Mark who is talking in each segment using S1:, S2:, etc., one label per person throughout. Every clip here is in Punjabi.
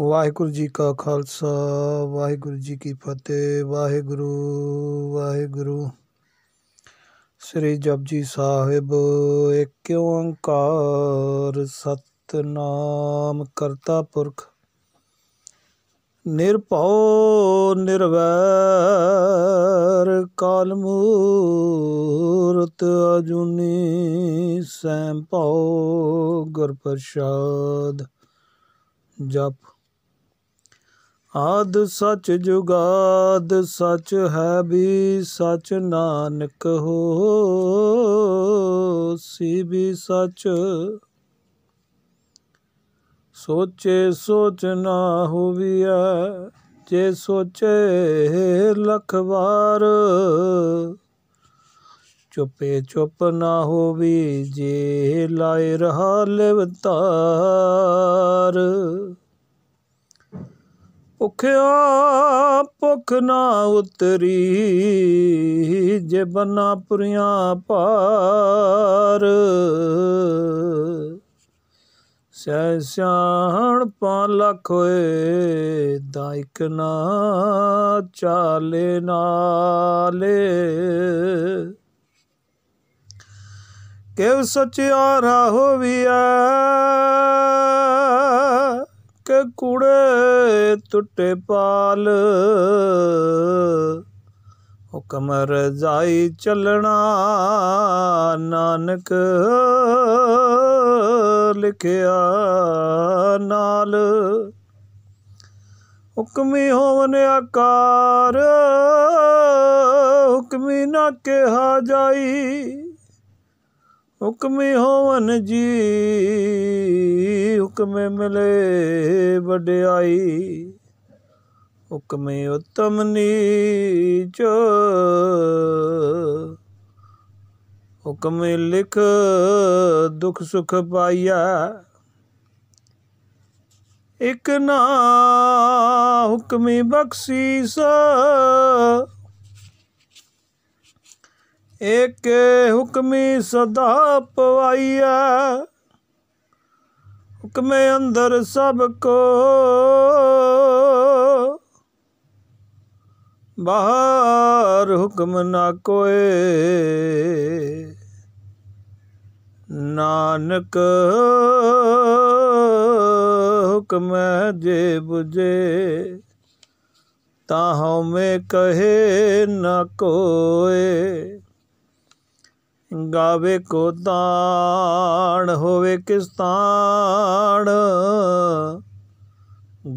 S1: ਵਾਹਿਗੁਰੂ ਜੀ ਕਾ ਖਾਲਸਾ ਵਾਹਿਗੁਰੂ ਜੀ ਕੀ ਫਤਿਹ ਵਾਹਿਗੁਰੂ ਵਾਹਿਗੁਰੂ ਸ੍ਰੀ ਜਪਜੀ ਸਾਹਿਬ ਏਕ ਓੰਕਾਰ ਸਤਨਾਮ ਕਰਤਾ ਪੁਰਖ ਨਿਰਭਉ ਨਿਰਵੈਰ ਕਾਲ ਮੂਰਤ ਅਜੂਨੀ ਸੈਂ ਭਉ ਗੁਰ ਪ੍ਰਸਾਦ ਜਪ ਆਦ ਸਚ ਜੁਗਾਦ ਸਚ ਹੈ ਵੀ ਸਚ ਨਾਨਕ ਹੋ ਸੀ ਵੀ ਸਚ ਸੋਚੇ ਸੋਚ ਨਾ ਹੋਵੀਐ ਜੇ ਸੋਚੇ ਲਖ ਵਾਰ ਚੁੱਪੇ ਚੁੱਪ ਨਾ ਹੋਵੀ ਜੇ ਲਾਇ ਰਹਾ ਲਿਵਤਾਰ ਭੁਖਿਆ ਭੁਖ ਨਾ ਉਤਰੀ ਜੇ ਬਨਾ ਪੁਰੀਆਂ ਪਾਰ ਸੈ ਸਿਆਣ ਪਾ ਲਖ ਹੋਏ ਦਾਇਕ ਨਾ ਚਾਲੇ ਨਾਲੇ ਕਿਵ ਰਹੋ ਹੋਵੀਐ ਇੱਕ ਕੁੜੇ ਟੁੱਟੇ ਪਾਲ ਹੁਕਮ ਰਜ਼ਾਈ ਚੱਲਣਾ ਨਾਨਕ ਲਿਖਿਆ ਨਾਲ ਹੁਕਮੀ ਹੋਵਨ ਆਕਾਰ ਹੁਕਮੀ ਨਾ ਕਿਹਾ ਜਾਈ ਹੁਕਮੇ ਹੋਵਨ ਜੀ ਹੁਕਮੇ ਮਿਲੇ ਵਡਿਆਈ ਹੁਕਮੇ ਉਤਮ ਨੀਚ ਹੁਕਮੇ ਲਿਖ ਦੁਖ ਸੁਖ ਪਾਇਆ ਇਕ ਨਾ ਹੁਕਮੇ ਬਖਸ਼ੀਸ ਏਕੇ ਹੁਕਮੀ ਸਦਾ ਪਵਾਈਐ ਹੁਕਮੇ ਅੰਦਰ ਸਭ ਕੋ ਬਾਹਰ ਹੁਕਮ ਨਾ ਕੋਏ ਨਾਨਕ ਹੁਕਮ ਜੇ 부ਜੇ ਤਾ ਹਉਮੈ ਕਹੇ ਨਾ ਕੋਏ ਗਾਵੇ ਕੋ ਤਾਣ ਹੋਵੇ ਕਿਸ ਤਾਣ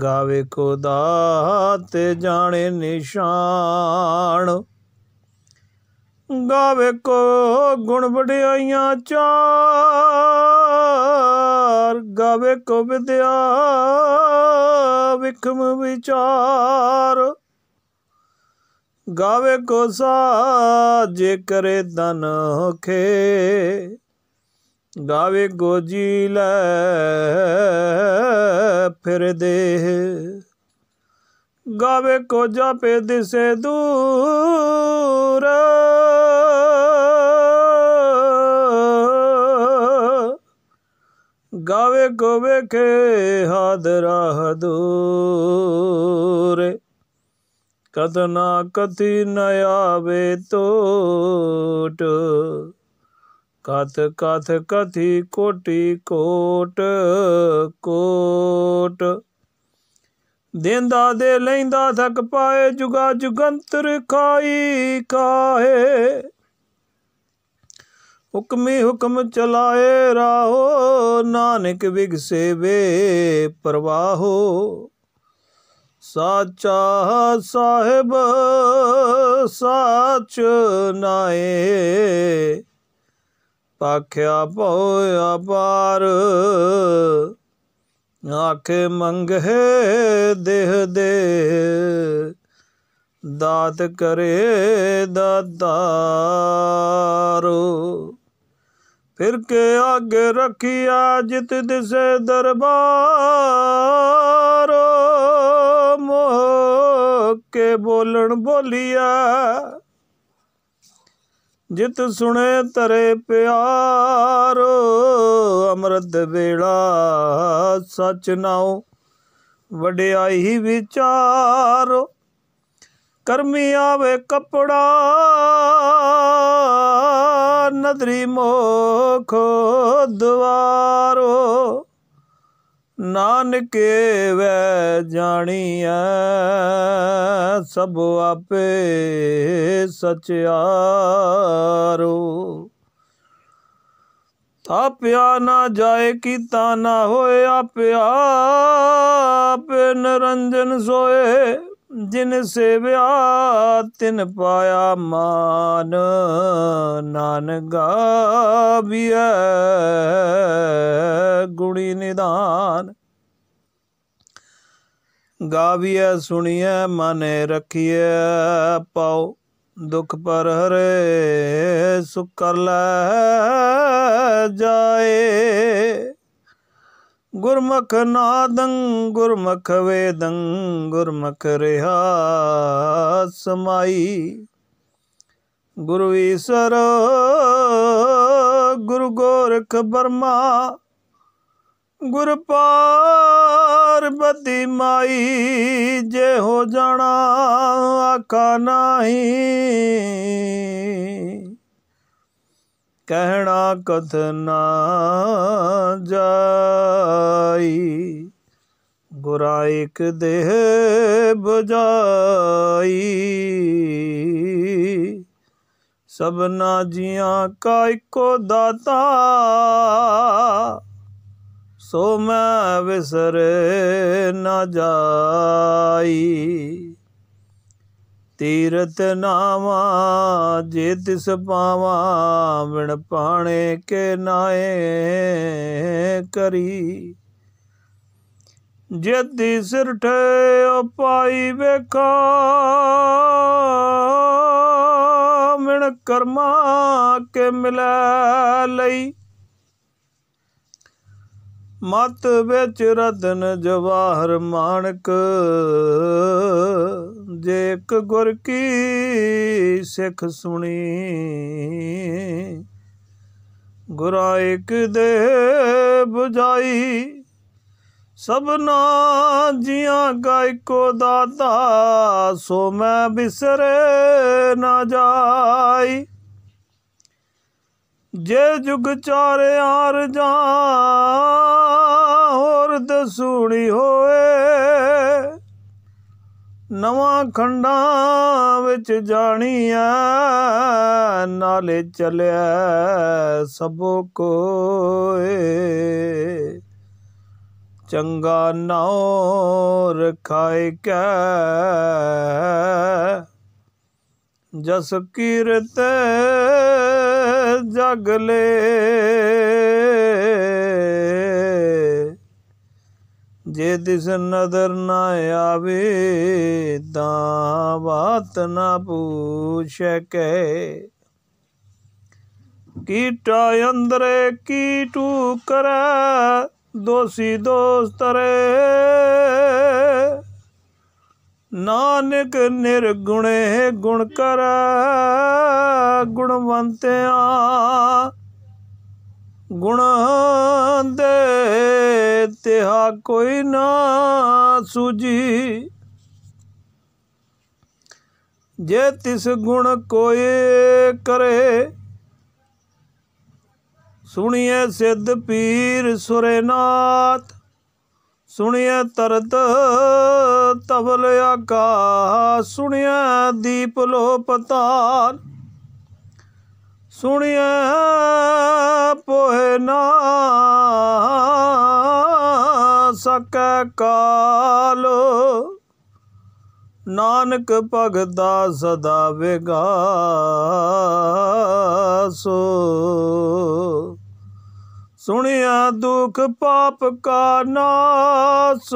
S1: ਗਾਵੇ ਕੋ ਦਾਤ ਜਾਣੇ ਨਿਸ਼ਾਨ ਗਾਵੇ ਕੋ ਗੁਣ ਵਡਿਆਈਆਂ ਚਾਰ ਗਾਵੇ ਕੋ ਵਿਦਿਆ ਵਿਖਮ ਵਿਚਾਰ ਗਾਵੇ ਕੋ ਸਾ ਜੇ ਕਰੇ ਤਨ ਖੇ ਗਾਵੇ ਗੋਜੀ ਲੈ ਫਿਰ ਦੇ ਗਾਵੇ ਕੋ ਜਾਪੇ ਦਿਸੇ ਦੂਰ ਗਾਵੇ ਕੋ ਵੇਖੇ ਹਾਦਰਾ ਦੂਰ ਕਦ ਨਾ ਕਥੀ ਨ ਆਵੇ ਤੋਟ ਕਤ ਕਥ ਕਥੀ ਕੋਟੀ ਕੋਟ ਕੋਟ ਦੇਂਦਾ ਦੇ ਲੈਂਦਾ ਥਕ ਪਾਏ ਜੁਗਾ ਜੁਗੰਤਰ ਖਾਈ ਕਾਹੇ ਹੁਕਮੇ ਹੁਕਮ ਚਲਾਏ ਰਾਹੋ ਨਾਨਕ ਵੇ ਪ੍ਰਵਾਹੋ साचा साहेब साच नाए पाख्या पोया पार आखे मंगे देह दे दात करे दारो फिर के आगे रखिया जित दिसे दरबार ਕੇ ਬੋਲਣ ਬੋਲੀਆ ਜਿਤ ਸੁਣੇ ਤਰੇ ਪਿਆਰ ਅਮਰਤ ਵੇਲਾ ਸਚ ਨਾਉ ਵਡਿਆਈ ਵਿਚਾਰ ਕਰਮੀ ਆਵੇ ਕਪੜਾ ਨਦਰੀ ਮੋਖ ਦਵਾਰੋ ਨਾਨਕੇ ਵੈ ਜਾਣੀਐ ਸਭ ਆਪੇ ਸਚਿਆਰੋ ਆਪਿਆ ਨਾ ਜਾਏ ਕੀਤਾ ਨਾ ਹੋਏ ਆਪਿਆ ਆਪੇ ਨਰੰਜਨ ਸੋਏ ਜਿਨ ਸੇਵਿਆ ਤਿਨ ਪਾਇਆ ਮਾਨ ਨਾਨਕ ਬਿਆ ਗੁਣੀ ਨਿਦਾਨ ਗਾਵੀਐ ਸੁਣੀਐ ਮਨੇ ਰਖੀਐ ਪਾਉ ਦੁਖ ਪਰ ਹਰੇ ਸੁਖ ਕਰ ਲੈ ਜਾਏ ਗੁਰਮਖ ਨਾਦੰ ਗੁਰਮਖ ਵੇਦੰ ਗੁਰਮਖ ਰਿਹਾ ਸਮਾਈ ਗੁਰੂ ਈਸਰ ਗੁਰੂ ਗੋਰਖ ਬਰਮਾ ਗੁਰ ਪਾਰਬਤੀ ਮਾਈ ਜੇ ਹੋ ਜਾਣਾ ਆਖਾ ਨਹੀਂ कहना कथना जाई बुराइक देह बजाई सब जिया का इको दाता सो मैं विसरे न जाई ਤੀਰਤ ਨਾਵਾ ਜੇ ਤਿਸ ਪਾਵਾ ਵਿਣ ਪਾਣੇ ਕੇ ਨਾਏ ਕਰੀ ਜੇਤੀ ਸਿਰ ਠਿਓ ਉਪਾਈ ਵੇਖਾ ਮਿਣ ਕਰਮਾ ਕੇ ਮਿਲੈ ਲਈ ਮਤ ਵਿੱਚ ਰਦਨ ਜਵਾਹਰ ਮਾਨਕ ਜੇਕ ਗੁਰ ਕੀ ਸਿੱਖ ਸੁਣੀ ਗੁਰਾ ਇੱਕ ਦੇ 부ਝਾਈ ਸਭਨਾ ਜੀਆਂ ਕੋ ਦਾਤਾ ਸੋ ਮੈਂ ਬਿਸਰੇ ਨਾ ਜਾਈ ਜੇ ਜੁਗ ਆਰ ਜਾਂ ਹੋਰ ਦਸੂਣੀ ਹੋਏ ਨਵਾਂ ਖੰਡਾ ਵਿੱਚ ਜਾਣੀਐ ਨਾਲੇ ਚੱਲਿਆ ਸਭੋ ਕੋਏ ਚੰਗਾ ਨਾਉ ਰਖਾਇ ਕੈ ਜਸ ਕੀਰਤ ਜਗ ਲੇ ਜੇ ਦਿਸ ਨਦਰ ਨਾ ਆਵੇ ਤਾਂ ਬਾਤ ਨਾ ਪੁੱਛੇ ਕੈ ਕੀਟਾ ਅੰਦਰੇ ਟੂ ਕਰੈ ਦੋਸੀ ਦੋਸਤਰੇ ਨਾਨਕ ਨਿਰਗੁਣੇ ਗੁਣ ਕਰ ਗੁਣਵੰਤਿਆ ਗੁਣ ਦੇ ਤਿਹਾ ਕੋਈ ਨਾ ਸੁਜੀ ਜੇ ਤਿਸ ਗੁਣ ਕੋਈ ਕਰੇ ਸੁਣੀਏ ਸਿੱਧ ਪੀਰ ਸੁਰੇਨਾਥ ਸੁਣੀਏ ਤਰਤ ਤਵਲ ਆਕਾ ਸੁਣੀਏ ਦੀਪ ਲੋ ਪਤਾਲ ਸੁਣਿਆ ਪੋਏ ਨਾ ਸਕੈ ਕਾਲ ਨਾਨਕ ਭਗਤਾ ਸਦਾ ਵਿਗਾਸੋ ਸੁਣਿਆ ਦੁਖ ਪਾਪ ਕਾ ਨਾਸ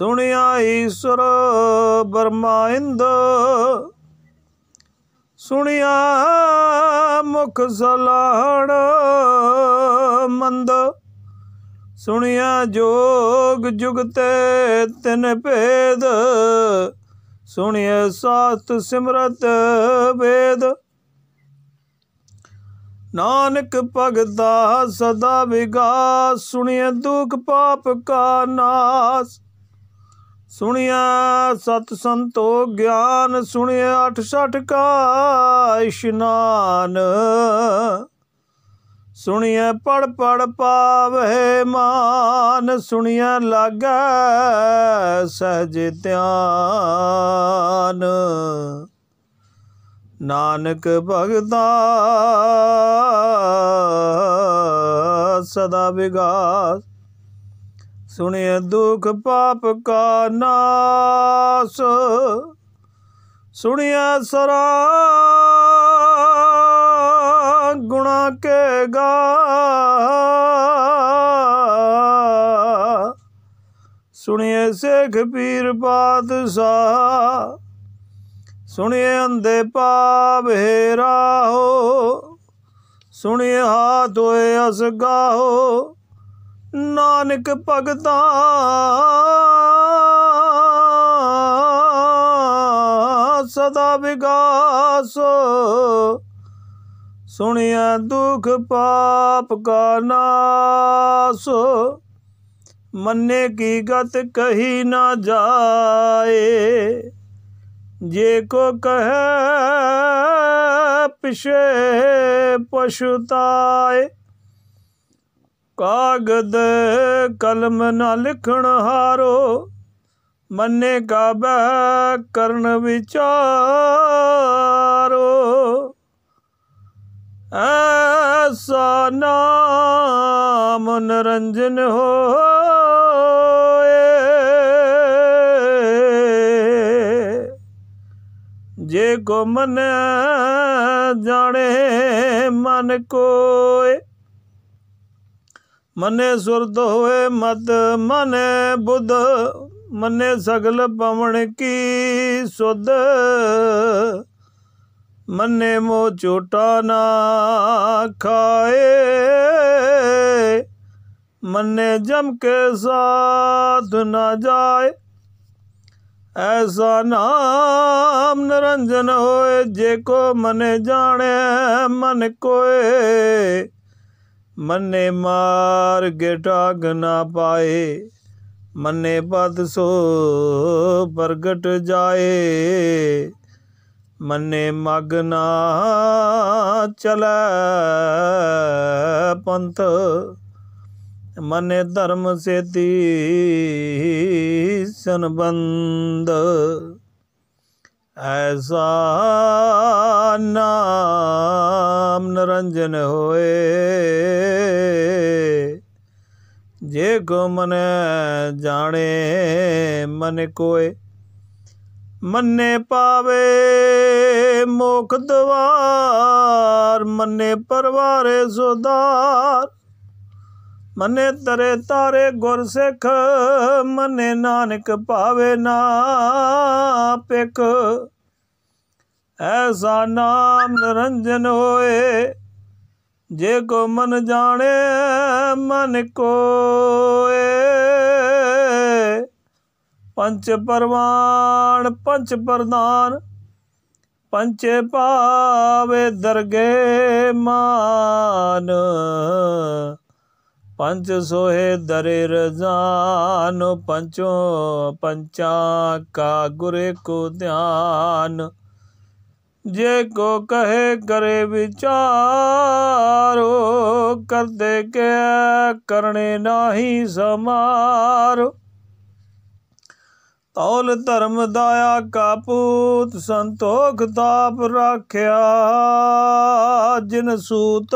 S1: ਸੁਣਿਆ ਈਸ਼ਰ ਬਰਮਾ ਸੁਣਿਆ ਮੁਖ ਸਲਾਣ ਮੰਦ ਸੁਣਿਆ ਜੋਗ ਜੁਗਤੇ ਤਿਨ ਭੇਦ ਸੁਣਿਆ ਸਾਤ ਸਿਮਰਤ ਵੇਦ ਨਾਨਕ ਭਗਤਾ ਸਦਾ ਵਿਗਾਸ ਸੁਣਿਆ ਦੁਖ ਪਾਪ ਕਾ ਨਾਸ ਸੁਣਿਆ ਸਤ ਸੰਤੋ ਗਿਆਨ ਸੁਣਿਆ 68 ਕਾ ਇਸ਼ਨਾਨ ਸੁਣਿਆ ਪੜ ਪੜ ਪਾਵੇ ਮਾਨ ਸੁਣਿਆ ਲਾਗਾ ਸਹਜ ਧਿਆਨ ਨਾਨਕ ਭਗਤਾ ਸਦਾ ਵਿਗਾਸ ਸੁਣਿਆ ਦੁਖ ਪਾਪ ਕਾ ਨਾਸ ਸੁਣਿਆ ਸਰਾ ਗੁਣਾ ਕੇ ਗਾ ਸੁਣਿਆ ਸੇਖ ਪੀਰ ਸਾ ਸੁਣਿਏ ਅੰਦੇ ਪਾਪ ਹੇਰਾ ਹੋ ਸੁਣਿਏ ਹਾਥ ਹੋਏ ਅਸਗਾ ਨਾਨਕ ਭਗਤਾ ਸਦਾ ਵਿਗਾਸ ਸੁਣਿਆ ਦੁਖ ਪਾਪ ਕਾ ਨਾਸ ਮੰਨੇ ਕੀ ਗਤ ਕਹੀ ਨਾ ਜਾਏ ਜੇ ਕੋ ਕਹੇ ਪਿਛੇ ਪਛਤਾਏ ਕਾਗਦ ਕਲਮ ਨਾ ਲਿਖਣ ਹਾਰੋ ਮੰਨੇ ਕਾਬਾ ਕਰਨ ਵਿਚਾਰੋ ਐਸਾ ਨਾਮ ਨਰੰਜਨ ਹੋਏ ਜੇ ਕੋ ਮਨ ਜਾਣੇ ਮਨ ਕੋਏ मने सुर हुए मत मने बुध मने सगल पवन की सुध मने मो चोटा ना खाए मने जम के साथ न जाए ऐसा नाम निरंजन होए जे को मने जाने मन कोए ਮੰਨੇ ਮਾਰਗ ਟਾਗ ਨਾ ਪਾਏ ਮੰਨੇ ਪਦ ਸੋ ਪ੍ਰਗਟ ਜਾਏ ਮੰਨੇ ਮਗਨਾ ਚਲੇ ਪੰਥ ਮੰਨੇ ਧਰਮ ਸੇਤੀ ਸੰਬੰਧ ਐਸਾ ਨਾਮ ਨਰੰਜਨ ਹੋਏ ਜੇ ਕੋ ਮਨ ਜਾਣੇ ਮਨ ਕੋਏ ਮੰਨੇ ਪਾਵੇ ਮੋਖ ਦਵਾਰ ਮੰਨੇ ਪਰਵਾਰੇ ਸੁਦਾਰ ਮਨੇ ਤਰੇ ਤਾਰੇ ਗੁਰ ਸਿੱਖ ਮਨੇ ਨਾਨਕ ਭਾਵੇ ਨਾ ਪਿਕ ਐਸਾ ਨਾਮ ਨਰੰਜਨ ਹੋਏ ਜੇ ਕੋ ਮਨ ਜਾਣੇ ਮਨ ਕੋਏ ਪੰਜ ਪਰਵਾਨ ਪੰਜ ਪ੍ਰਦਾਨ ਪੰਚੇ ਪਾਵੇ ਦਰਗੇ ਮਾਨ ਪੰਜ ਸੋਹੇ ਦਰੇ ਰਜ਼ਾਨ ਪੰਚੋ ਪੰਚਾ ਕਾ ਗੁਰੇ ਕੋ ਧਿਆਨ ਜੇ ਕੋ ਕਹੇ ਕਰੇ ਵਿਚਾਰੋ ਕਰਦੇ ਕੇ ਕਰਨੇ ਨਾਹੀ ਸਮਾਰ ਤੌਲ ਧਰਮ ਦਾਇਆ ਕਾਪੂਤ ਸੰਤੋਖ ਤਾਪ ਰੱਖਿਆ ਜਿਨ ਸੂਤ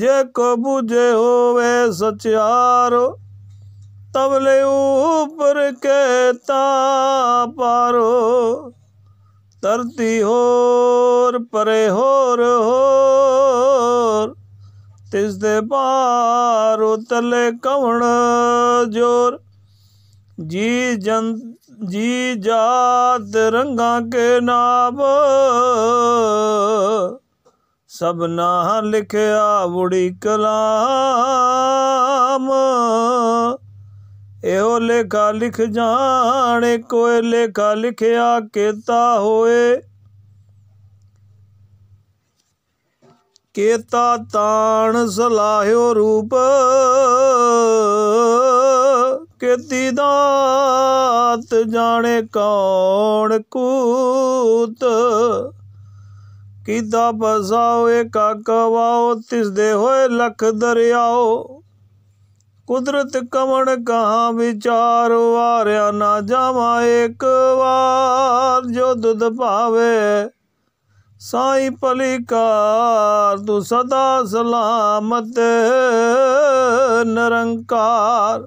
S1: ਜੇ ਕੋ ਬੁਝੇ ਹੋਵੇ ਸਚਿਆਰੋ ਤਵਲੇ ਉਪਰ ਕੇ ਤਾਪਾਰੋ ਪਾਰੋ ਹੋਰ ਪਰੇ ਹੋਰ ਹੋਰ ਤਿਸ ਦੇ ਬਾਰ ਉਤਲੇ ਕਵਣ ਜੋਰ ਜੀ ਜਨ ਜੀ ਜਾਤ ਰੰਗਾ ਕੇ ਨਾਮ ਸਭ ਨਾ ਲਿਖਿਆ ਬੁੜੀ ਕਲਾਮ ਇਹੋ ਲੇਖਾ ਲਿਖ ਜਾਣੇ ਕੋਈ ਲੇਖਾ ਲਿਖਿਆ ਕੀਤਾ ਹੋਏ ਕੀਤਾ ਤਾਣ ਸਲਾਹਿਓ ਰੂਪ ਕੀਤੀ ਦਾਤ ਜਾਣੇ ਕੌਣ ਕੂਤ ਕੀਤਾ ਬਸਾਓ ਏਕਾ ਕਵਾਓ ਤਿਸ ਦੇ ਹੋਏ ਲਖ ਦਰਿਆਓ ਕੁਦਰਤ ਕਵਣ ਕਹਾ ਵਿਚਾਰ ਵਾਰਿਆ ਨਾ ਜਾਵਾ ਇੱਕ ਵਾਰ ਜੋ ਦੁੱਧ ਭਾਵੇ ਸਾਈ ਭਲੀਕਾਰ ਤੂੰ ਸਦਾ ਸਲਾਮਤ ਨਰੰਕਾਰ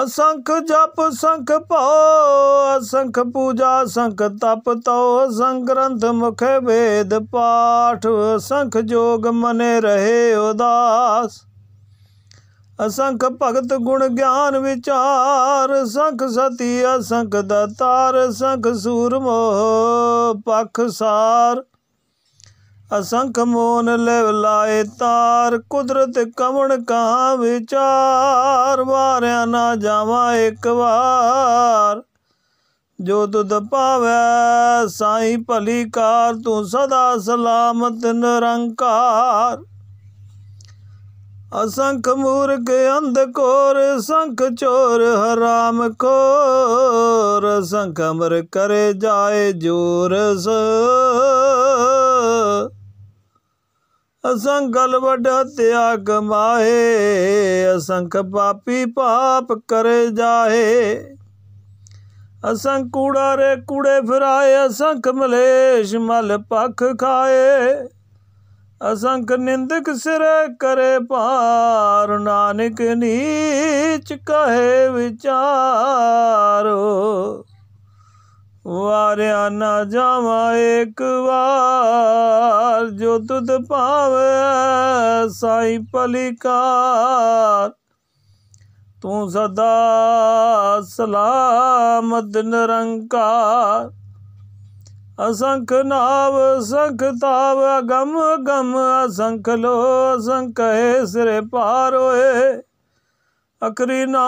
S1: ਅਸੰਖ ਜਪ ਸੰਖ ਭਉ ਅਸੰਖ ਪੂਜਾ ਸੰਖ ਤਪ ਤਉ ਅਸੰਖ ਗ੍ਰੰਥ ਮੁਖ ਵੇਦ ਪਾਠ ਸੰਖ ਜੋਗ ਮਨੇ ਰਹੇ ਉਦਾਸ ਅਸੰਖ ਭਗਤ ਗੁਣ ਗਿਆਨ ਵਿਚਾਰ ਸੰਖ ਸਤੀ ਅਸੰਖ ਦਾਤਾਰ ਸੰਖ ਸੂਰਮੋ ਪਖਸਾਰ ਅਸੰਖ ਮੋਨ ਲੈ ਲਾਏ ਤਾਰ ਕੁਦਰਤ ਕਵਣ ਕਾ ਵਿਚਾਰ ਵਾਰਿਆ ਨਾ ਜਾਵਾ ਇੱਕ ਵਾਰ ਜੋ ਤੁਦ ਪਾਵੈ ਸਾਈ ਭਲੀ ਕਾਰ ਤੂੰ ਸਦਾ ਸਲਾਮਤ ਨਿਰੰਕਾਰ ਅਸੰਖ ਮੂਰਖ ਅੰਧ ਕੋਰ ਸੰਖ ਚੋਰ ਹਰਾਮ ਕੋਰ ਸੰਖ ਅਮਰ ਕਰੇ ਜਾਏ ਜੋਰ असंकल वड माहे असंख पापी पाप करे जाए असं कूड़ा रे कूड़े फिराए असंख मलेश मल पख खाए असंख निंदक सिरे करे पार नानक नीच कहे विचारो ਵਾਰਿਆ ਨਾ ਜਾਵਾ ਇੱਕ ਵਾਰ ਜੋ ਤੁਧ ਪਾਵੇ ਸਾਈ ਪਲਿਕਾਰ ਤੂੰ ਸਦਾ ਸਲਾਮਤ ਨਿਰੰਕਾਰ ਅਸੰਖ ਨਾਵ ਸੰਖ ਤਾਵ ਗਮ ਗਮ ਅਸੰਖ ਲੋ ਅਸੰਖ ਹੈ ਸਿਰੇ ਪਾਰ ਹੋਏ ਅਕਰੀ ਨਾ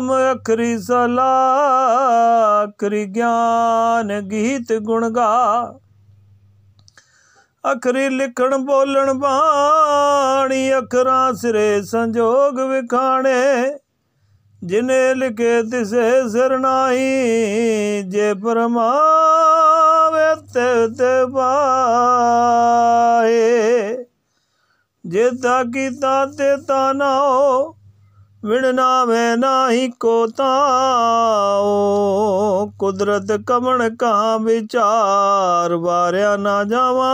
S1: ਨਾਮ ਅਖਰੀ ਸਲਾ ਅਖਰੀ ਗਿਆਨ ਗੀਤ ਗੁਣਗਾ ਅਖਰੀ ਲਿਖਣ ਬੋਲਣ ਬਾਣੀ ਅਖਰਾਂ ਸਿਰੇ ਸੰਜੋਗ ਵਿਖਾਣੇ ਜਿਨੇ ਲਿਖੇ ਤਿਸੇ ਨਾਹੀ ਜੇ ਪਰਮਾਵੇ ਤੇ ਤੇ ਬਾਏ ਜੇ ਤਾ ਕੀਤਾ ਤੇ ਤਾ ਨਾ ਹੋ ਵਿਣ ਨਾਵੇਂ ਨਾਹੀ ਕੋ ਤਾਉ ਕੁਦਰਤ ਕਮਣ ਕਾ ਵਿਚਾਰ ਵਾਰਿਆ ਨਾ ਜਾਵਾ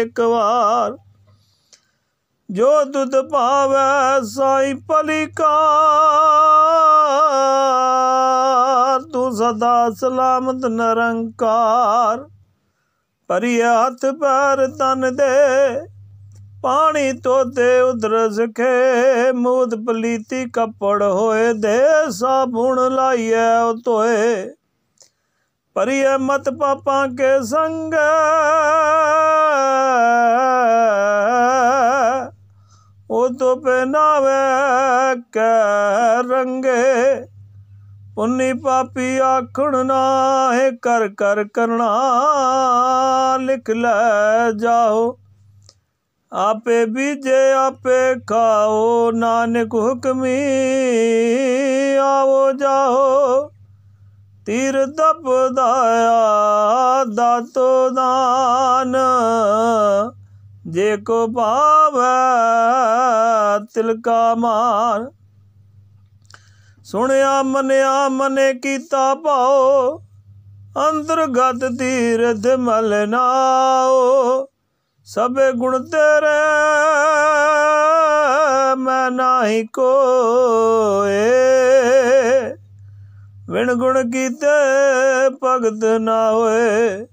S1: ਇੱਕ ਵਾਰ ਜੋ ਦੁੱਧ ਪਾਵੇ ਸਾਈ ਪਲਿਕਾਰ ਤੂੰ ਸਦਾ ਸਲਾਮਤ ਨਰੰਕਾਰ ਪਰਿਆਤ ਪਰ ਤਨ ਦੇ ਪਾਣੀ ਤੋਤੇ ਉਧਰਸ ਕੇ ਮੂਦ ਪਲੀਤੀ ਕੱਪੜ ਹੋਏ ਦੇ ਸਾਬਣ ਲਾਈਏ ਉਹ ਧੋਏ ਪਰਿਏ ਮਤ ਪਾਪਾਂ ਕੇ ਸੰਗ ਉਹ ਤੋਂ ਪਹਿਨਾਵੇ ਕਾ ਰੰਗੇ ਪੁੰਨੀ ਪਾਪੀ ਆਖਣ ਨਾ ਹੈ ਕਰ ਕਰ ਕਰਣਾ ਲਿਖ ਲੈ ਜਾਓ ਆਪੇ ਬੀਜੇ ਆਪੇ ਖਾਓ ਨਾਨਕ ਹੁਕਮੀ ਆਵੋ ਜਾਓ ਤੀਰ ਦਪਦਾਇਆ ਦਾਤੋ ਦਾਨ ਜੇ ਕੋ ਭਾਵੈ ਤਿਲਕਾ ਮਾਰ ਸੁਣਿਆ ਮਨਿਆ ਮਨੇ ਕੀਤਾ ਭਾਓ ਅੰਤਰਗਤ ਤੀਰਥ ਮਲਨਾਓ ਸਭੇ ਗੁਣ ਤੇਰੇ ਮੈਂ ਨਹੀਂ ਕੋਏ ਵਿਣ ਗੁਣ ਕੀਤੇ ਭਗਤ ਨਾ ਹੋਏ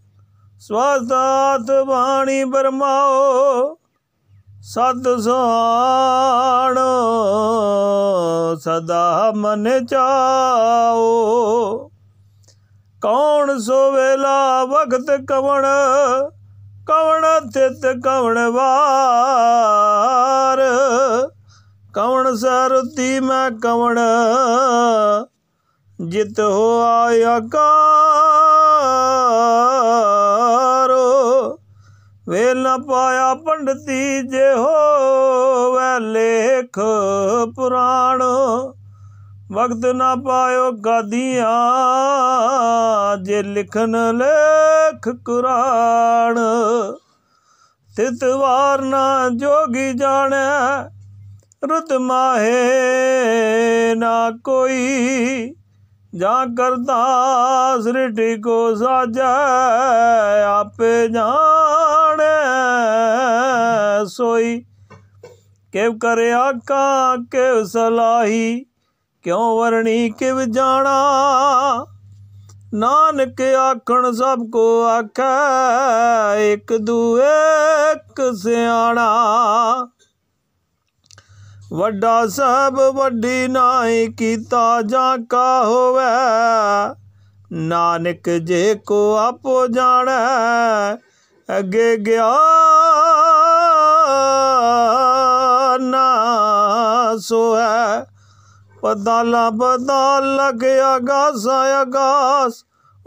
S1: ਸਵਾਸਾਤ ਬਾਣੀ ਬਰਮਾਓ ਸਤ ਸੁਹਾਣ ਸਦਾ ਮਨ ਚਾਓ ਕੌਣ ਸੋ ਵੇਲਾ ਵਖਤ ਕਵਣ ਕਵਣ ਤਿਤ ਕਵਣ ਵਾਰ ਕਵਣ ਸਰਤੀ ਮੈਂ ਕਵਣ ਜਿਤ ਹੋ ਆਇਆ ਕਾਰੋ ਵੇਲ ਨਾ ਪਾਇਆ ਪੰਡਤੀ ਜੇ ਹੋ ਵੈ ਲੇਖ ਪੁਰਾਣੋ ਵਕਤ ਨਾ ਪਾਇਓ ਕਾਦੀਆਂ ਜੇ ਲਿਖਣ ਲੇਖ ਕੁਰਾਨ ਤਿਤਵਾਰ ਨਾ ਜੋਗੀ ਜਾਣੈ ਰਤ ਮਾਹੇ ਨਾ ਕੋਈ ਜਾਂ ਕਰਦਾ ਸ੍ਰਿਟੀ ਕੋ ਸਾਜੈ ਆਪੇ ਜਾਣੈ ਸੋਈ ਕਿਵ ਕਰਿਆ ਕਾ ਕਿਵ ਸਲਾਹੀ ਕਿਉ ਵਰਣੀ ਕਿਵ ਜਾਣਾ ਨਾਨਕ ਆਖਣ ਸਭ ਕੋ ਆਖੈ ਇੱਕ ਦੂਏ ਇੱਕ ਸਿਆਣਾ ਵੱਡਾ ਸਭ ਵੱਡੀ ਨਾਹੀ ਕੀਤਾ ਜਾਂ ਕਾ ਹੋਵੇ ਨਾਨਕ ਜੇ ਕੋ ਆਪੋ ਜਾਣੈ ਅੱਗੇ ਗਿਆ ਨਾ ਸੋਐ ਬਦਾਲਾ ਬਦਾਲ ਲਗਿਆ ਗਾਸਾ ਅਗਾਸ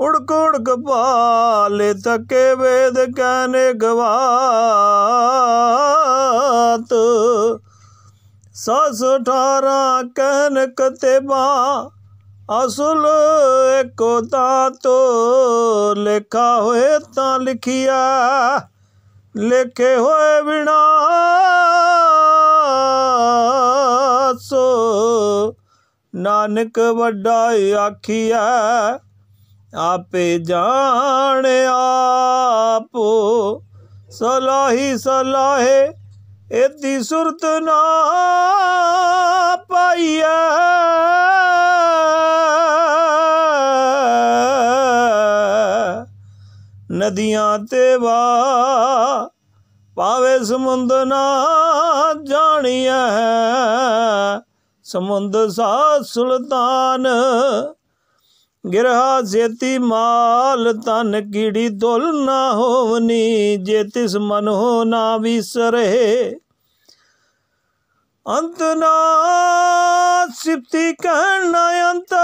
S1: ਉੜਕ ਉੜਕ ਪਾਲੇ ਤੱਕੇ ਵੇਦ ਕਹਨੇ ਗਵਾਤ ਸਸ 18 ਕਤੇ ਬਾ ਅਸਲ ਇੱਕੋ ਤਾਤੋ ਲਿਖਾ ਹੋਏ ਤਾਂ ਲਿਖਿਆ ਲਿਖੇ ਹੋਏ ਬਿਨਾ ਸੋ ਨਾਨਕ ਵੱਡਾ ਆਖੀਐ ਆਪੇ ਜਾਣ ਆਪੋ ਸਲਾਹੀ ਸਲਾਹੇ ਇਤੀ ਸੁਰਤ ਨਾ ਪਾਈਐ ਨਦੀਆਂ ਤੇ ਵਾ ਪਾਵੇ ਸਮੁੰਦ ਨਾ ਜਾਣੀਐ ਸਮੁੰਦ ਸਾ ਸੁਲਤਾਨ ਗਿਰਹਾ ਜੇਤੀ ਮਾਲ ਤਨ ਕੀੜੀ ਦੁਲ ਨਾ ਹੋਵਨੀ ਜੇ ਤਿਸ ਮਨ ਹੋ ਨਾ ਵਿਸਰੇ ਅੰਤ ਨਾ ਸਿਫਤੀ ਕਰਨਾ ਅੰਤ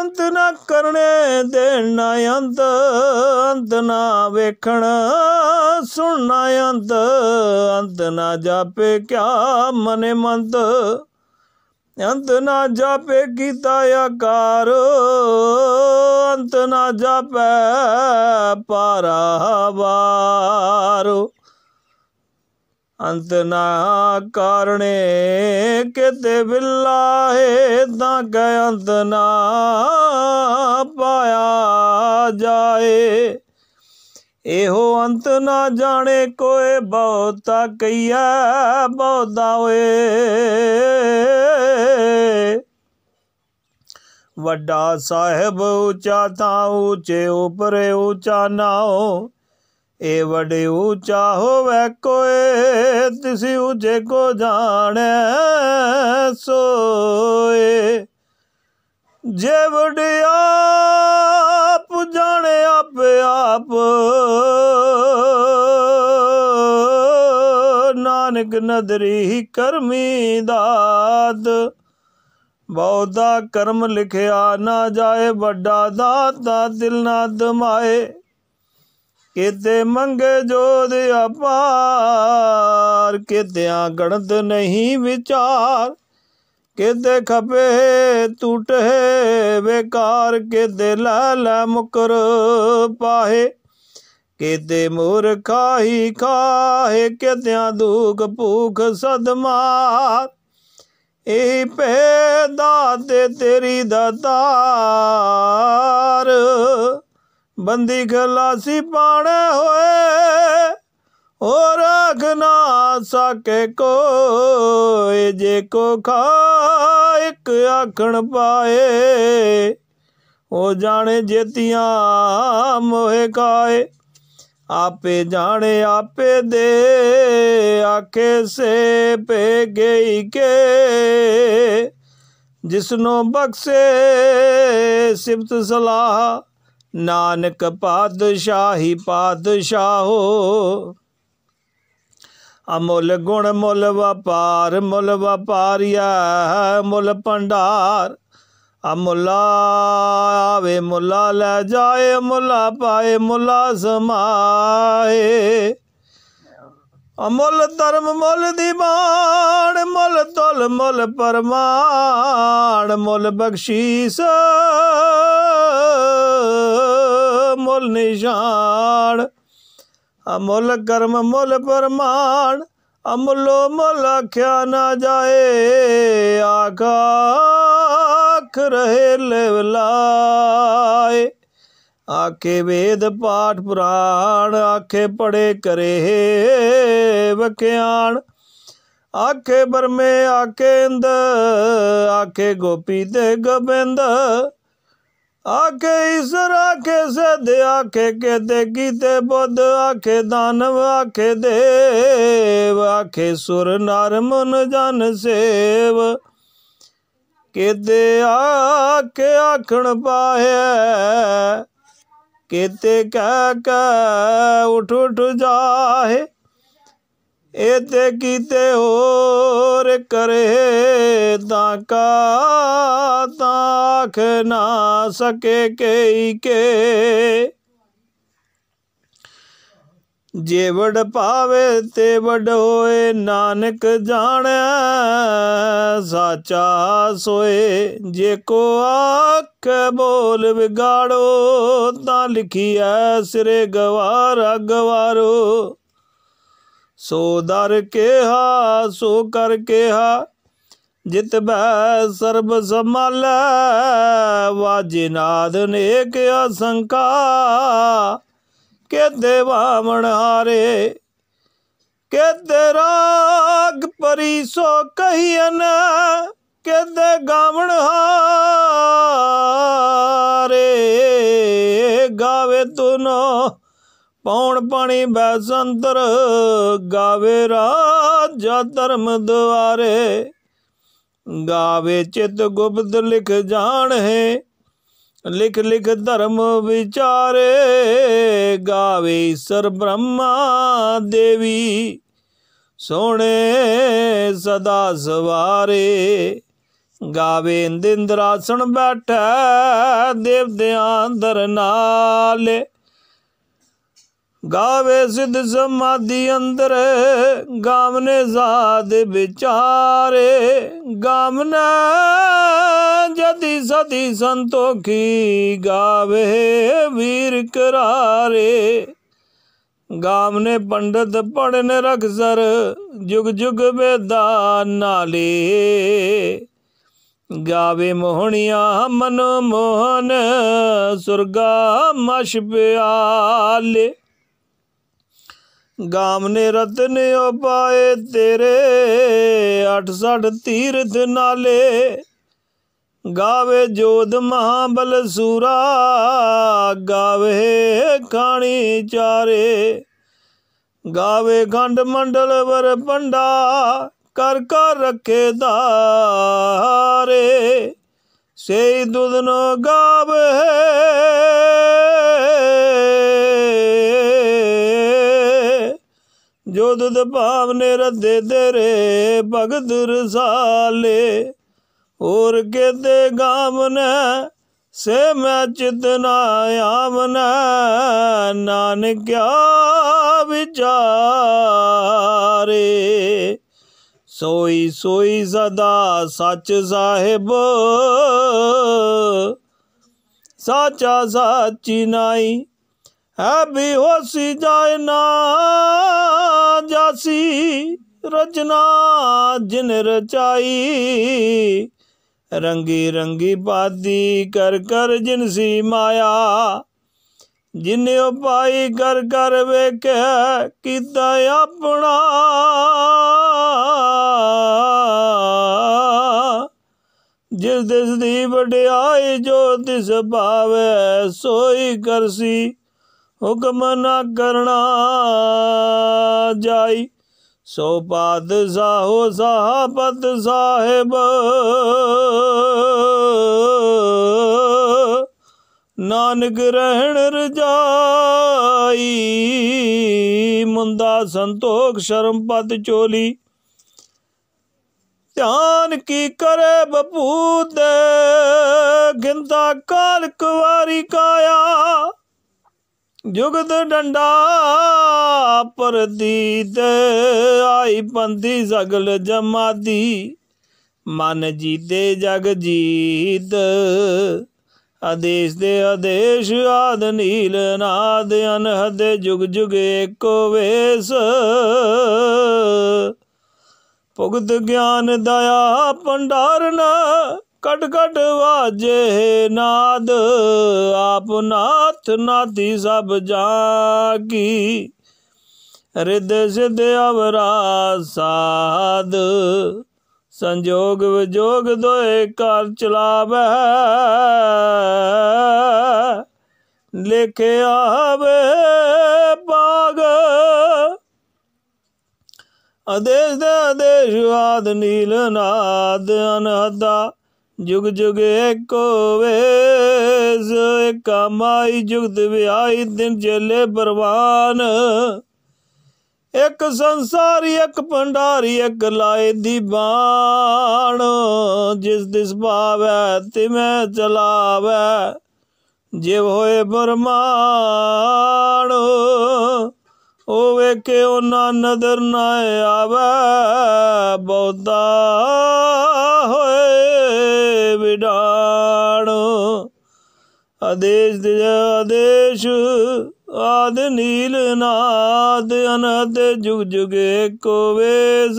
S1: ਅੰਤ ਨਾ ਕਰਨੇ ਦੇਣਾ ਅੰਤ ਅੰਤ ਨਾ ਵੇਖਣ ਸੁਣਨਾ ਅੰਤ ਅੰਤ ਨਾ ਜਾਪੇ ਕਿਆ ਮਨੇ ਮੰਤ ਅੰਤ ਨਾ ਜਾਪੇ ਕੀਤਾ ਆਕਾਰ ਅੰਤ ਨਾ ਜਾਪੇ ਪਰਵਾਰ ਅੰਤ ਨਾ ਕਾਰਣੇ ਕਿਤੇ ਬਿੱਲਾ ਹੈ ਤਾਂ ਕੈ ਅੰਤ ਨਾ ਪਾਇਆ ਜਾਏ ਇਹੋ ਅੰਤ ਨਾ ਜਾਣੇ ਕੋਈ ਬਹੁਤਾ ਕਈਆ ਬਹੁਤਾ ਓਏ ਵੱਡਾ ਸਾਹਿਬ ਉੱਚਾ ਤਾਂ ਉੱਚੇ ਉਪਰੇ ਉੱਚਾ ਨਾਉ ਏ ਵੜੇ ਉੱਚਾ ਹੋਵੇ ਕੋਏ ਤਿਸ ਉਜੇ ਕੋ ਜਾਣੈ ਸੋਏ ਜੇ ਵੱਡਿਆ ਜਾਣੇ ਆਪੇ ਆਪ ਨਾਨਕ ਨਦਰੀ ਕਰਮੀ ਦਾਤ ਬਹੁਤਾ ਕਰਮ ਲਿਖਿਆ ਨਾ ਜਾਏ ਵੱਡਾ ਦਾਤਾ ਦਿਲ ਨਾ ਦਮਾਏ ਕਿਤੇ ਮੰਗੇ ਜੋਦ ਅਪਾਰ ਕਿਤਿਆਂ ਗਣਤ ਨਹੀਂ ਵਿਚਾਰ ਕਿਤੇ ਖਪੇ ਟੁੱਟੇ ਬੇਕਾਰ ਕਿਤੇ ਲਾਲ ਮੁਕਰ ਪਾਹੇ ਕਿਤੇ ਮੁਰਖਾਈ ਹੀ ਖਾਹੇ ਕਿਤਿਆਂ ਦੁਖ ਭੂਖ ਸਦਮਾ ਇਹ ਪੈਦਾ ਤੇ ਤੇਰੀ ਦਤਾਰ ਬੰਦੀ ਖਲਾਸੀ ਪਾਣੇ ਹੋਏ ओ रख ਸਕੇ सके ਜੇ ਕੋ को ਇੱਕ ਆਖਣ ਪਾਏ ਉਹ ਜਾਣੇ ਜੇਤੀਆਂ ਮੋਹੇ ਕਾਏ ਆਪੇ ਜਾਣੇ ਆਪੇ ਦੇ ਆਖੇ ਸੇ ਪੇ ਗਈ ਕੇ ਜਿਸਨੋ ਬਖਸ਼ੇ ਸਿਫਤ ਸਲਾਹ ਨਾਨਕ ਪਾਦਸ਼ਾਹੀ ਪਾਦਸ਼ਾਹੋ ਅਮੁੱਲ ਗੁਣ ਮੁੱਲ ਵਪਾਰ ਮੁੱਲ ਵਪਾਰੀਆ ਮੁੱਲ ਭੰਡਾਰ ਅਮੁੱਲਾ ਆਵੇ ਮੁੱਲਾ ਲੈ ਜਾਏ ਮੁੱਲਾ ਪਾਏ ਮੁੱਲਾ ਸਮਾਏ ਅਮੁੱਲ ਧਰਮ ਮੁੱਲ ਦੀ ਬਾਣ ਮੁੱਲ ਤੁਲ ਮੁੱਲ ਪਰਮਾਨ ਮੁੱਲ ਬਖਸ਼ੀਸ ਮੁੱਲ ਨਿਸ਼ਾਨ ਅਮੁੱਲ ਕਰਮ ਮੁੱਲ ਪਰਮਾਨ ਅਮੁੱਲੋ ਮੁੱਲ ਆਖਿਆ ਨਾ ਜਾਏ ਆਖ ਰਹੇ ਲਿਵਲਾਏ ਆਕੇ ਵੇਦ ਪਾਠ ਪੁਰਾਣ ਆਖੇ ਪੜੇ ਕਰੇ ਵਕਿਆਣ ਆਖੇ ਬਰਮੇ ਆਕੇ ਇੰਦ ਆਖੇ ਗੋਪੀ ਤੇ ਗੋਬਿੰਦ ਆਖੇ ਈਸ਼ਰ ਆਖੇ ਸਦ ਕੇ ਤੇ ਕੀਤੇ ਬੁੱਧ ਆਖੇ ਦਾਨਵ ਆਖੇ ਦੇਵ ਆਖੇ ਸੁਰ ਨਰ ਮਨ ਜਨ ਸੇਵ ਕੇਤੇ ਆਕੇ ਆਖਣ ਪਾਏ ਕੇਤੇ ਕਾ ਕਾ ਉਠ ਉਠ ਜਾਹੇ ਇਤੇ ਕੀਤੇ ਹੋਰ ਕਰੇ ਤਾਂ ਕਾ ਤਾਖ ਨਾ ਸਕੇ ਕਈ ਕੇ ਜੇ ਵੜ ਪਾਵੇ ਤੇ ਵਡ ਹੋਏ ਨਾਨਕ ਜਾਣੈ ਸਾਚਾ ਸੋਏ ਜੇ ਕੋ ਆਖ ਬੋਲ ਵਿਗਾੜੋ ਤਾਂ ਐ ਸਿਰੇ ਗਵਾਰਾ ਗਵਾਰੋ ਸੋ ਦਰ ਕੇਹਾ ਸੋ ਕਰ ਕੇਹਾ ਜਿਤ ਬੈ ਸਰਬ ਸਮਾਲੈ ਵਾਜੇ ਨਾਦ ਨੇਕ ਅਸੰਕਾ ਕੇ ਦੇਵਾਵਣ ਹਾਰੇ ਕੇ ਤੇ ਰਾਗ ਪਰੀ ਸੋ ਕਹੀਨ ਕੇ ਦੇ ਗਾਵਣ ਹਾਰੇ ਗਾਵੇ ਤੁਨੋ ਪੌਣ ਪਾਣੀ ਬੈਸੰਤਰ ਗਾਵੇ ਰਾਜਾ ਧਰਮ ਦੁਆਰੇ ਗਾਵੇ ਚਿਤ ਗੁਪਤ ਲਿਖ ਜਾਣ ਹੈ ਲਿਖ ਲਿਖ ਧਰਮ ਵਿਚਾਰੇ ਗਾਵੇ ਸਰ ਬ੍ਰਹਮਾ ਦੇਵੀ ਸੋਹਣੇ ਸਦਾ ਸਵਾਰੇ ਗਾਵੇ ਇੰਦਿੰਦਰਾਸਣ ਬੈਠਾ ਦੇਵਦਿਆਂ ਦਰ ਨਾਲੇ ਗਾਵੇ ਸਿੱਧ ਸਮਾਦੀ ਅੰਦਰ ਗਾਵਨੇ ਜ਼ਾਦ ਵਿਚਾਰੇ ਗਾਵਨਾ ਜਦੀ ਸਦੀ ਸੰਤੋਖੀ ਗਾਵੇ ਵੀਰ ਕਰਾਰੇ ਗਾਵਨੇ ਪੰਡਤ ਪੜਨ ਰਖਸਰ ਜੁਗ ਜੁਗ ਵੇਦਾ ਨਾਲੇ ਗਾਵੇ ਮੋਹਣੀਆਂ ਮਨ ਮੋਹਨ ਸੁਰਗਾ ਮਸ਼ ਪਿਆਲੇ ਗਾਮ ਨੇ ਰਤਨ ਉਪਾਏ ਤੇਰੇ 86 ਤੀਰਥ ਨਾਲੇ ਗਾਵੇ ਜੋਧ ਮਹਾਬਲ ਸੂਰਾ ਗਾਵੇ ਖਾਣੀ ਚਾਰੇ ਗਾਵੇ ਖੰਡ ਮੰਡਲ ਵਰ ਪੰਡਾ ਕਰ ਕਰ ਰੱਖੇ ਧਾਰੇ ਸੇ ਦੁਦਨ ਗਾਵੇ ਜੋ ਦੁਦ ਭਾਵਨੇ ਰਦੇ ਤੇਰੇ ਭਗਤ ਰਸਾਲੇ ਔਰ ਕੇਤੇ ਗਾਵਨੈ ਸੇ ਮੈਂ ਚਿਤ ਨਾ ਆਵਨਾ ਨਾਨਕਿਆ ਵਿਚਾਰੇ ਸੋਈ ਸੋਈ ਸਦਾ ਸੱਚ ਸਾਹਿਬ ਸਾਚਾ ਸਾਚੀ ਨਾਈ ਹੈ ਹੋਸੀ ਜਾਏ ਨਾ ਜਾਸੀ ਰਚਨਾ ਜਿਨ ਰਚਾਈ ਰੰਗੀ ਰੰਗੀ ਬਾਦੀ ਕਰ ਕਰ ਜਿਨ ਸੀ ਮਾਇਆ ਜਿਨੇ ਉਪਾਈ ਕਰ ਕਰ ਵੇਖਿਆ ਕੀਤਾ ਆਪਣਾ ਜਿਸ ਦਿਸ ਦੀ ਵਡਿਆਈ ਜੋ ਤਿਸ ਭਾਵੇ ਸੋਈ ਕਰਸੀ ਹੁਕਮ ਨਾ ਕਰਨਾ ਜਾਈ ਸੋ ਪਾਦ ਸਾਹੋ ਸਾਹਬਤ ਸਾਹਿਬ ਨਾਨਕ ਰਹਿਣ ਰਜਾਈ ਮੁੰਦਾ ਸੰਤੋਖ ਸ਼ਰਮ ਪਤ ਚੋਲੀ ਧਿਆਨ ਕੀ ਕਰੇ ਬਪੂਤ ਗਿੰਦਾ ਕਾਲ ਕੁਵਾਰੀ ਕਾਇਆ ਜੁਗਤ ਡੰਡਾ ਪਰਦੀਤ ਆਈ ਬੰਦੀ ਸਗਲ ਜਮਾਦੀ ਮਨ ਜੀਤੇ ਜਗ ਜੀਤ ਆਦੇਸ਼ ਦੇ ਆਦੇਸ਼ ਆਦ ਨੀਲ ਨਾਦ ਅਨਹਦ ਜੁਗ ਜੁਗ ਏਕੋ ਵੇਸ ਭੁਗਤ ਗਿਆਨ ਦਇਆ ਭੰਡਾਰਨਾ ਕਟ ਕਟ ਵਾਜੇ ਨਾਦ ਆਪ ਨਾਥ ਨਾਦੀ ਸਭ ਜਾਗੀ ਰਿਦ ਸਿਦ ਅਵਰਾ ਸਾਧ ਸੰਜੋਗ ਵਿਜੋਗ ਦੋਏ ਘਰ ਚਲਾਵੇ ਲਿਖਿਆ ਆਵੇ ਬਾਗ ਅਦੇਸ਼ ਦੇ ਅਦੇਸ਼ ਆਦ ਨੀਲ ਨਾਦ ਅਨਹਦਾ ਜੁਗ ਜੁਗ ਏਕੋ ਵੇਸ ਕਮਾਈ ਜੁਗਤ ਵਿਆਈ ਦਿਨ ਚਲੇ ਪਰਵਾਨ ਇੱਕ ਸੰਸਾਰੀ ਇੱਕ ਭੰਡਾਰੀ ਇੱਕ ਲਾਏ ਦੀ ਬਾਣ ਜਿਸ ਦਿਸ ਭਾਵੈ ਤਿਵੇਂ ਚਲਾਵੈ ਜਿਵ ਹੋਏ ਬਰਮਾਣ ਉਹ ਵੇਖੇ ਉਹਨਾਂ ਨਦਰ ਨਾ ਆਵੈ ਬਹੁਤਾ ਵਿਡਾਣ ਆਦੇਸ਼ ਦੇ ਆਦੇਸ਼ ਆਦ ਨੀਲ ਨਾਦ ਅਨੰਤ ਜੁਗ ਜੁਗੇ ਕੋ ਵੇਸ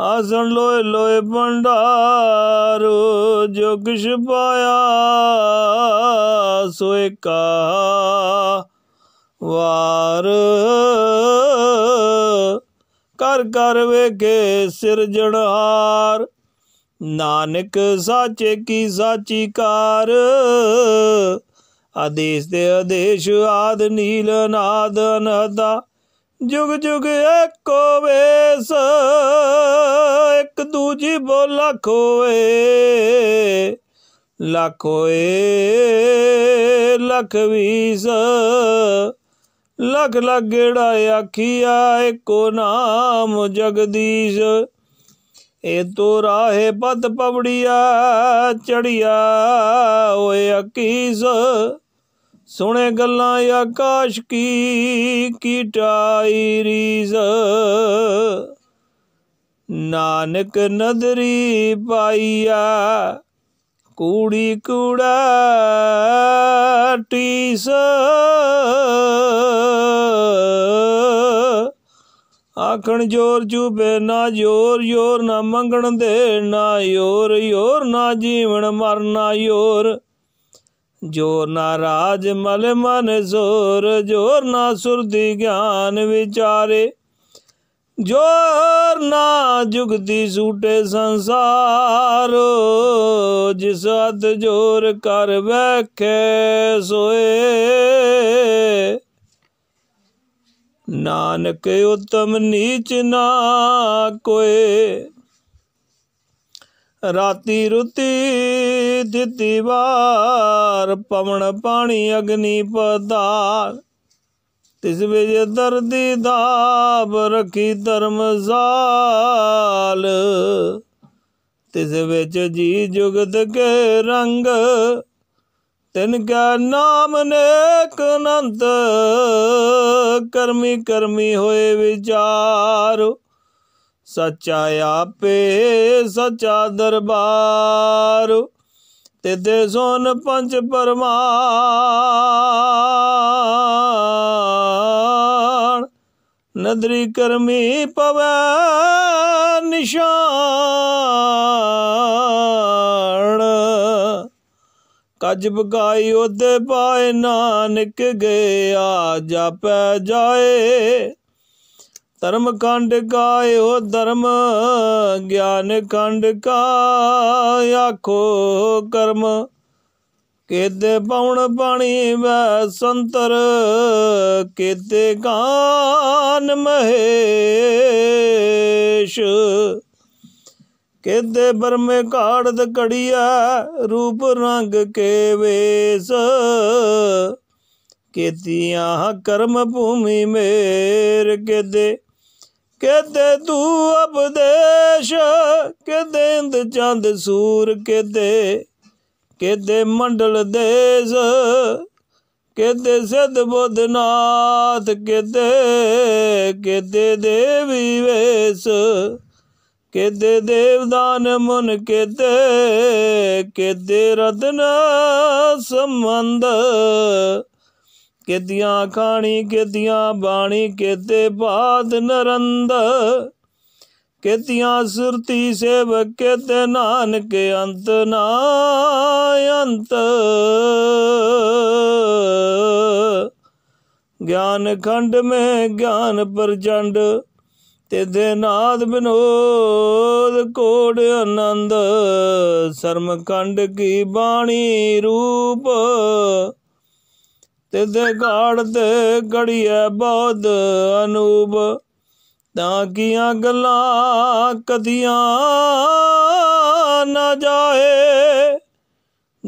S1: ਆਸਣ ਲੋਏ ਲੋਏ ਭੰਡਾਰੋ ਜੋ ਕਿਛ ਪਾਇਆ ਸੋਇ ਕਾ ਵਾਰ ਕਰ ਕਰ ਵੇਖੇ ਸਿਰਜਣਹਾਰ ਨਾਨਕ ਸਾਚੇ ਕੀ ਸਾਚੀ ਕਾਰ ਆਦੇਸ਼ ਦੇ ਆਦੇਸ਼ ਆਦ ਨੀਲ ਨਾਦ ਅਨਹਦਾ ਜੁਗ ਜੁਗ ਏਕੋ ਵੇਸ ਇੱਕ ਦੂਜੀ ਬੋਲਾ ਖੋਏ ਲਖੋਏ ਹੋਏ ਲੱਖ ਵੀਸ ਲਗ ਗੜਾ ਆਖੀਆ ਇੱਕੋ ਨਾਮ ਜਗਦੀਸ਼ ਏ ਤੋ ਰਾਹੇ ਬਦ ਪਵੜੀਆ ਚੜਿਆ ਓਏ ਅਕੀਸ ਸੁਣੇ ਗੱਲਾਂ ਆਕਾਸ਼ ਕੀ ਕੀਟਾਈ ਰੀਜ਼ ਨਾਨਕ ਨਦਰੀ ਪਾਈਆ ਕੂੜੀ ਕੂੜਾ ਟੀਸ ਆਖਣ ਜੋਰ ਜੂਬੇ ਨਾ ਜੋਰ ਜੋਰ ਨਾ ਮੰਗਣ ਦੇ ਨਾ ਯੋਰ ਯੋਰ ਨਾ ਜੀਵਨ ਮਰਨਾ ਯੋਰ ਜੋਰ ਨਾ ਰਾਜ ਮਲ ਮਨ ਜ਼ੋਰ ਜੋਰ ਨਾ ਸੁਰਦੀ ਗਿਆਨ ਵਿਚਾਰੇ ਜੋਰ ਨਾ ਜੁਗਦੀ ਸੂਟੇ ਸੰਸਾਰ ਜਿਸ ਅਤ ਜੋਰ ਕਰ ਵੇਖੇ ਸੋਏ ਨਾਨਕ ਉਤਮ ਨੀਚ ਨਾ ਕੋਏ ਰਾਤੀ ਰੁਤੀ ਦਿੱਤੀ ਵਾਰ ਪਵਣ ਪਾਣੀ ਅਗਨੀ ਪਦਾਰ ਤਿਸ ਵਿੱਚ ਦਰਦੀ ਦਾਬ ਰਖੀ ਜ਼ਾਲ ਤਿਸ ਵਿੱਚ ਜੀ ਜੁਗਤ ਕੇ ਰੰਗ ਤਿੰਨ ਕਾ ਨਾਮ ਨੇਕ ਅਨੰਤ ਕਰਮੀ ਕਰਮੀ ਹੋਏ ਵਿਚਾਰ ਸਚਾ ਆਪੇ ਸਚਾ ਦਰਬਾਰ ਦੇ ਸੋਨ ਪੰਜ ਪਰਮਾਨ ਨਦਰੀ ਕਰਮੀ ਪਵੈ ਨਿਸ਼ਾਨ ਕਜ ਬਗਾਈ ਉਦੇ ਪਾਏ ਨਾਨਕ ਗਿਆ ਜਾਪੈ ਜਾਏ ਧਰਮ ਕੰਡ ਗਾਇਓ ਧਰਮ ਗਿਆਨ ਕੰਡ ਕਾ ਆਖੋ ਕਰਮ ਕਿਤੇ ਪਾਉਣ ਪਾਣੀ ਵੈ ਸੰਤਰ ਕਿਤੇ ਗਾਨ ਮਹੇਸ਼ ਕਹਿੰਦੇ ਬਰਮੇ ਘਾੜ ਤੇ ਕੜੀਆ ਰੂਪ ਰੰਗ ਕੇ ਵੇਸ ਕਿਤਿਆਂ ਕਰਮ ਭੂਮੀ ਮੇਰ ਕਹਦੇ ਕਹਦੇ ਤੂੰ ਅਪਦੇਸ਼ ਕਹਦੇ ਇੰਦ ਚੰਦ ਸੂਰ ਕਹਦੇ ਕਹਦੇ ਮੰਡਲ ਦੇਸ ਕਹਦੇ ਸਿੱਧ ਬੁੱਧਨਾਥ ਕਹਦੇ ਕਹਦੇ ਦੇਵੀ ਵੇਸ ਕੇਦੇ ਦੇਵਦਾਨ ਮਨ ਕੇਦੇ ਕੇਦੇ ਰਤਨ ਸੰਬੰਧ ਕਿਦਿਆਂ ਖਾਣੀ ਕਿਦਿਆਂ ਬਾਣੀ ਕਿਤੇ ਬਾਦ ਨਰੰਦ ਕਿਦਿਆਂ ਸੁਰਤੀ ਸੇਵਕ ਕਿਤੇ ਨਾਨਕ ਅੰਤ ਨਾ ਅੰਤ ਗਿਆਨ ਖੰਡ ਮੇ ਗਿਆਨ ਪਰਜੰਡ ਦੇ ਨਾਦ ਬਿਨੋਦ ਕੋੜ ਆਨੰਦ ਸਰਮ ਕੰਡ ਕੀ ਬਾਣੀ ਰੂਪ ਦੇ ਗਾੜ ਤੇ ਗੜੀਏ ਬੋਧ ਅਨੂਬ ਤਾਂ ਕੀਆਂ ਗੱਲਾਂ ਕਦੀਆਂ ਨਾ ਜਾਏ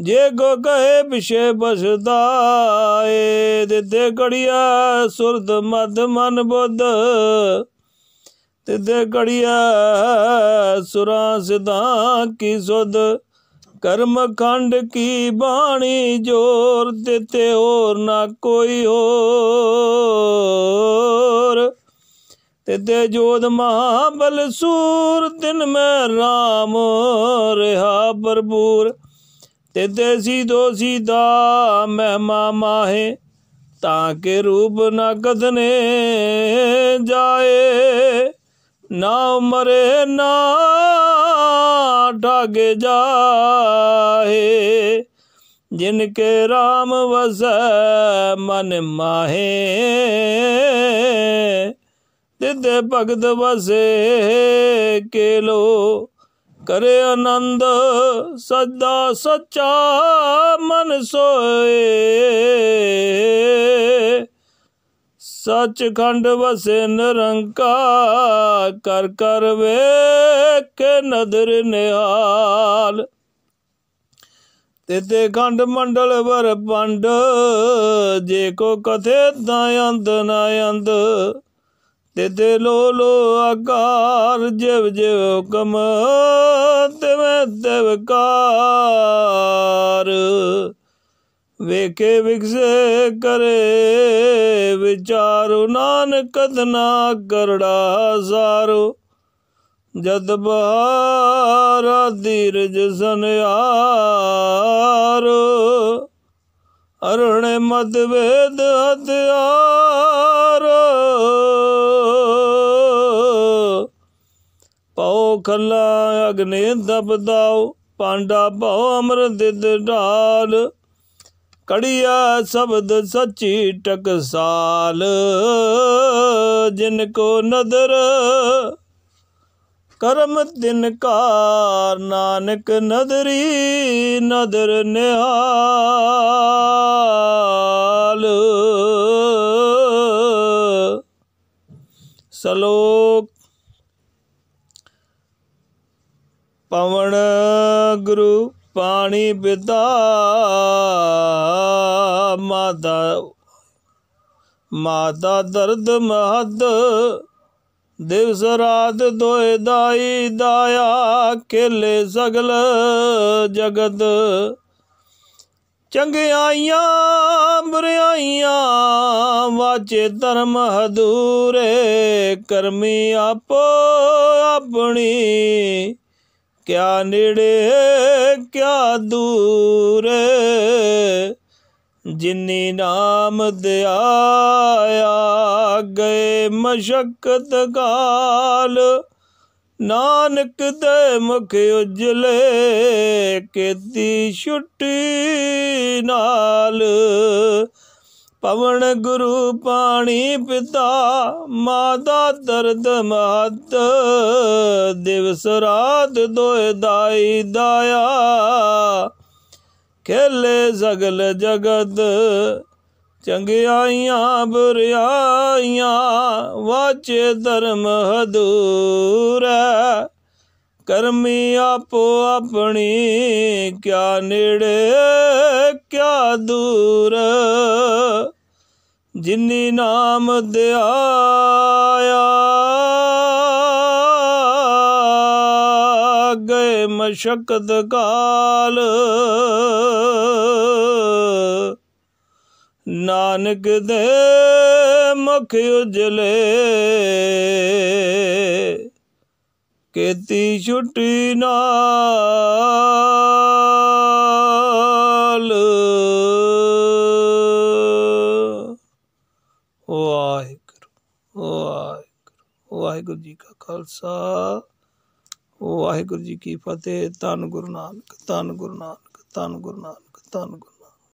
S1: ਜੇ ਗੋ ਕਹੇ ਪਿਛੇ ਬਸਦਾਏ ਦਿੱਤੇ ਗੜੀਆ ਸੁਰਦ ਮਦ ਮਨ ਬੁੱਧ ਤਿਦੇ ਗੜਿਆ ਸੁਰਾਂ ਸਦਾ ਕੀ ਸੁਧ ਕਰਮ ਖੰਡ ਕੀ ਬਾਣੀ ਜੋਰ ਦਿੱਤੇ ਹੋਰ ਨਾ ਕੋਈ ਹੋਰ ਤੇ ਜੋਦ ਮਹਾਬਲ ਸੂਰ ਦਿਨ ਮੈਂ RAM ਰਹਾ ਭਰਪੂਰ ਸੀ ਸੀਧੋ ਸੀਧਾ ਮਹਿਮਾ ਮਾਹੇ ਤਾਂ ਕੇ ਰੂਪ ਨਾ ਕਦਨੇ ਜਾਏ ਨਾ ਮਰੇ ਨਾ ਡਗ ਜਾਏ ਜਿਨ ਕੇ RAM ਵਸੈ ਮਨ ਮਾਹੇ ਦੇ ਭਗਤ ਵਸੇ ਕੇ ਲੋ ਕਰੇ ਆਨੰਦ ਸਦਾ ਸੱਚਾ ਮਨ ਸੋਏ ਸੱਚਖੰਡ ਵਸੇ ਨਿਰੰਕਾਰ ਕਰ ਕਰ ਵੇਖੇ ਨਦਰ ਨਿਹਾਲ ਤੇਤੇ ਖੰਡ ਮੰਡਲ ਵਰ ਪੰਡ ਜੇ ਕੋ ਕਥੇ ਤਾਂ ਅੰਦ ਨਾ ਅੰਦ ਤੇਤੇ ਲੋ ਲੋ ਆਕਾਰ ਜਿਵ ਜਿਵ ਹੁਕਮ ਤੇ ਮੈਂ ਦੇਵਕਾਰ ਵੇਖੇ ਵਿਖਸੇ ਕਰੇ ਵਿਚਾਰੂ ਨਾਨਕ ਤਨਾ ਕਰੜਾ ਹਜ਼ਾਰੋ ਜਦ ਬਹਾਰਾ ਧੀਰਜ ਸਨਿਆਰ ਅਰਣ ਵੇਦ ਹਤਿਆਰ ਪਉ ਖਲਾ ਅਗਨੇ ਦਬਦਾਉ ਪਾਂਡਾ ਭਉ ਅਮਰ ਦਿਦ ਢਾਲ ਕੜੀਆ ਸ਼ਬਦ ਸੱਚੀ ਟਕਸਾਲ ਜਿਨ ਕੋ ਨਦਰ ਕਰਮ ਦਿਨ ਕਾਰ ਨਾਨਕ ਨਦਰੀ ਨਦਰ ਨਿਹਾਲ ਸਲੋਕ ਪਵਨ ਗੁਰੂ ਪਾਣੀ ਪਿਤਾ ਮਾਤਾ ਮਾਤਾ ਦਰਦ ਮਹਦ ਦਿਵਸ ਰਾਤ ਦੋਏ ਦਾਈ ਦਾਇਆ ਕੇਲੇ ਸਗਲ ਜਗਤ ਚੰਗਿਆਈਆਂ ਬੁਰਾਈਆਂ ਵਾਚੇ ਧਰਮ ਹਦੂਰੇ ਕਰਮੀ ਆਪੋ ਆਪਣੀ ਕਿਆ ਨੇੜੇ ਕਿਆ ਦੂਰ ਜਿਨੀ ਨਾਮ ਦਿਆਇਆ ਗਏ ਮਸ਼ਕਤ ਗਾਲ ਨਾਨਕ ਦੇ ਮੁਖ ਉਜਲੇ ਕੀਤੀ ਛੁੱਟੀ ਨਾਲ ਪਵਨ ਗੁਰੂ ਪਾਣੀ ਪਿਤਾ ਮਾਤਾ ਦਰਦ ਮਾਤ ਦਿਵਸ ਰਾਤ ਦੋਇ ਦਾਈ ਦਾਇਆ ਖੇਲੇ ਜਗਲ ਜਗਤ ਚੰਗਿਆਈਆਂ ਬੁਰਿਆਈਆਂ ਵਾਚੇ ਧਰਮ ਹਦੂਰੈ ਕਰਮੀ ਆਪੋ ਆਪਣੀ ਕਿਆ ਨੇੜੇ ਕਿਆ ਦੂਰ ਜਿਨੀ ਨਾਮ ਦਿਆਇਆ ਗਏ ਮਸ਼ਕਤ ਕਾਲ ਨਾਨਕ ਦੇ ਮੁਖ ਉਜਲੇ ਕੀਤੀ ਛੁੱਟੀ ਨਾਲ ਵਾਹਿਗੁਰੂ ਜੀ ਕਾ ਖਾਲਸਾ ਵਾਹਿਗੁਰੂ ਜੀ ਕੀ ਫਤਿਹ ਧੰਨ ਗੁਰੂ ਨਾਨਕ ਧੰਨ ਗੁਰੂ ਨਾਨਕ ਧੰਨ ਗੁਰੂ ਨਾਨਕ ਧੰਨ